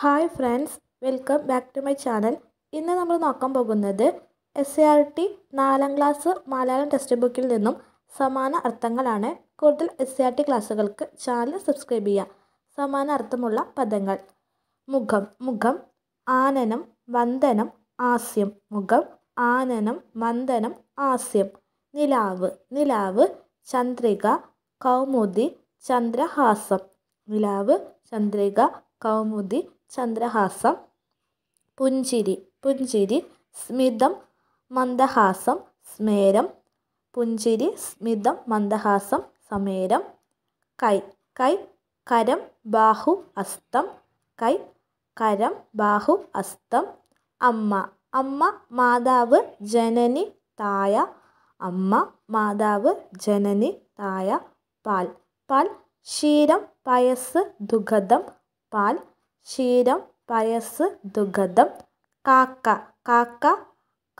hi friends welcome back to my channel ഇന്ന് നമ്മൾ നോക്കാൻ പോകുന്നത് എസ് എ ആർ ടി നാലാം ക്ലാസ് മലയാളം ടെക്സ്റ്റ് ബുക്കിൽ നിന്നും സമാന അർത്ഥങ്ങളാണ് കൂടുതൽ എസ് എ ആർ ടി ക്ലാസ്സുകൾക്ക് ചാനൽ സബ്സ്ക്രൈബ് ചെയ്യുക സമാന അർത്ഥമുള്ള പദങ്ങൾ മുഖം മുഖം ആനനം വന്ദനം ആസ്യം മുഖം ആനനം വന്ദനം ആസ്യം നിലാവ് നിലാവ് ചന്ദ്രിക കൗമുദി ചന്ദ്രഹാസം നിലാവ് ചന്ദ്രിക കൗമുദി ചന്ദ്രഹാസം പുഞ്ചിരി പുഞ്ചിരി സ്മിതം മന്ദഹാസം സ്മേരം പുഞ്ചിരി സ്മിതം മന്ദഹാസം സമേരം കൈ കൈ കരം ബാഹു അസ്തം കൈ കരം ബാഹു അസ്തം അമ്മ അമ്മ മാതാവ് ജനനി തായ അമ്മ മാതാവ് ജനനി തായ പാൽ പാൽ ക്ഷീരം പയസ് ദുഗതം പാൽ ക്ഷീരം പയസ് ദുഃഖതം കാക്ക കാക്ക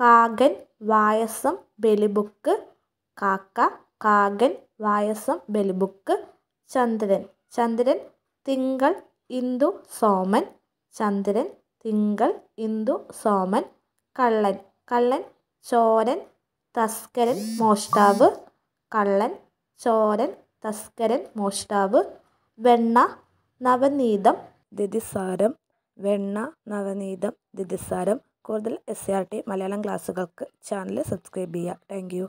കാകൻ വായസം ബലിബുക്ക് കാക്ക കാകൻ വായസം ബലിബുക്ക് ചന്ദ്രൻ ചന്ദ്രൻ തിങ്കൾ ഇന്ദു സോമൻ ചന്ദ്രൻ തിങ്കൾ ഇന്ദു സോമൻ കള്ളൻ കള്ളൻ ചോരൻ തസ്കരൻ മോഷ്ടാവ് കള്ളൻ ചോരൻ തസ്കരൻ മോഷ്ടാവ് വെണ്ണ നവനീതം ദിതിസാരം വെണ്ണ നവനീതം ദിതിസാരം കൂടുതൽ S C R T Malayalam ക്ലാസ്സുകൾക്ക് ചാനൽ സബ്സ്ക്രൈബ് ചെയ്യുക താങ്ക് യു